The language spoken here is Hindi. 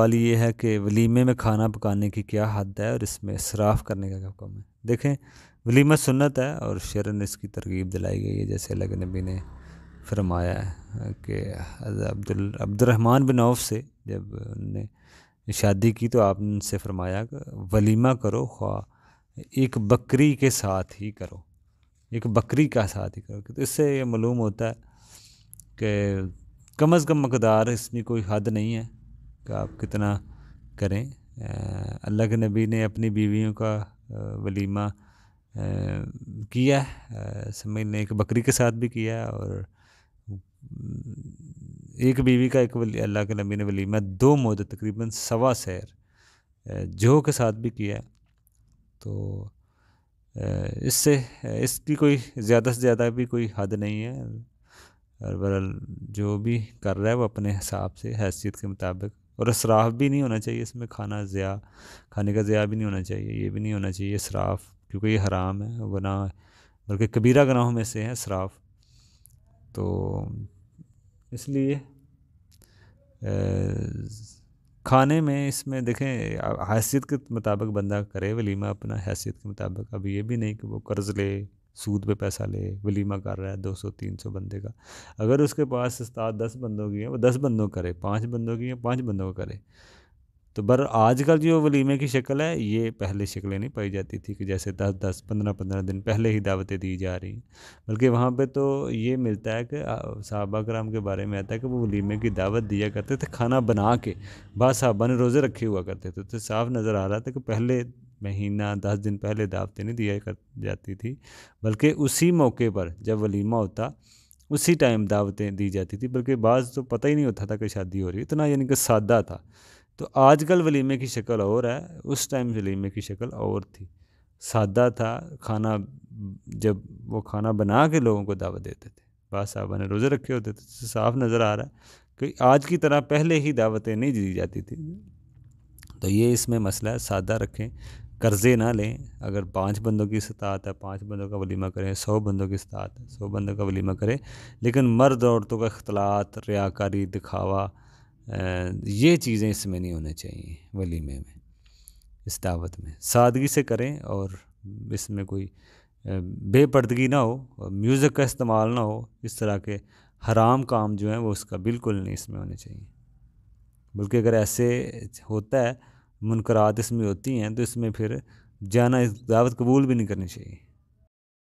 सवाल ये है कि वलीमे में खाना पकाने की क्या हद है और इसमें इसराफ करने का क्या हुक्म है देखें वलीमा सुन्नत है और शरण इसकी तरगीब दिलाई गई है जैसे अल्लाह नबी ने फरमाया है कि अब्दुल अब्दुलरहमान बिन औफ से जब उनने शादी की तो आपने उनसे फरमाया वलीमा करो ख्वा एक बकरी के साथ ही करो एक बकरी का साथ ही करो तो इससे ये मालूम होता है कि कम अज़ कम मकदार इसमें कोई हद नहीं है का आप कितना करें अल्लाह के नबी ने अपनी बीवियों का वलीमा किया समझ एक बकरी के साथ भी किया और एक बीवी का एक अल्लाह के नबी ने वलीमा दो मोद तकरीबन सवा सैर जो के साथ भी किया तो इससे इसकी कोई ज़्यादा से ज़्यादा भी कोई हद नहीं है और बहरहाल जो भी कर रहा है वो अपने हिसाब से हैसियत के मुताबिक और इसराफ भी नहीं होना चाहिए इसमें खाना ज़्या खाने का ज़िया भी नहीं होना चाहिए ये भी नहीं होना चाहिए इसराफ क्योंकि ये हराम है वना बल्कि कबीरा गनाहों में से है इसराफ तो इसलिए खाने में इसमें देखें हैसियत के मुताबिक बंदा करे वलीमा अपना हैसियत के मुताबिक अब ये भी नहीं कि वो कर्ज़ ले सूद पे पैसा ले वलीमा कर रहा है दो सौ तीन सौ बंदे का अगर उसके पास उस्ताद दस बंदों की है वो दस बंदों करे पाँच बंदों की है पाँच बंदों का करे तो बर आजकल जो वलीमे की शक्ल है ये पहले शक्लें नहीं पाई जाती थी कि जैसे दस दस पंद्रह पंद्रह दिन पहले ही दावतें दी जा रही हैं बल्कि वहाँ पे तो ये मिलता है कि साहबा कराम के बारे में आता है कि वो वलीमे की दावत दिया करते थे खाना बना के बाद साहबा ने रोज़े रखे हुआ करते थे तो साफ नज़र आ रहा था कि पहले महीना दस दिन पहले दावतें नहीं दिया कर जाती थी बल्कि उसी मौके पर जब वलीमा होता उसी टाइम दावतें दी जाती थी बल्कि बाद तो पता ही नहीं होता था कि शादी हो रही है इतना यानी कि सादा था तो आजकल वलीमे की शक्ल और है उस टाइम वलीमे की शक्ल और थी सादा था खाना जब वो खाना बना के लोगों को दावत देते थे बादशाह ने रोज़े रखे होते थे तो साफ नज़र आ रहा है कि आज की तरह पहले ही दावतें नहीं दी जाती थी तो ये इसमें मसला है सादा रखें कर्ज़े ना लें अगर पांच बंदों की सतात है पांच बंदों का वलीमा करें सौ बंदों की सतात है सौ बंदों का वलीमा करें लेकिन मर्द औरतों का अख्तलात रियाकारी दिखावा ये चीज़ें इसमें नहीं होनी चाहिए वलीमे में इस दावत में सादगी से करें और इसमें कोई बेपर्दगी ना हो म्यूज़िक का इस्तेमाल ना हो इस तरह के हराम काम जो हैं वो उसका बिल्कुल नहीं इसमें होने चाहिए बल्कि अगर ऐसे होता है मुनकरात इसमें होती हैं तो इसमें फिर जाना इस दावत कबूल भी नहीं करनी चाहिए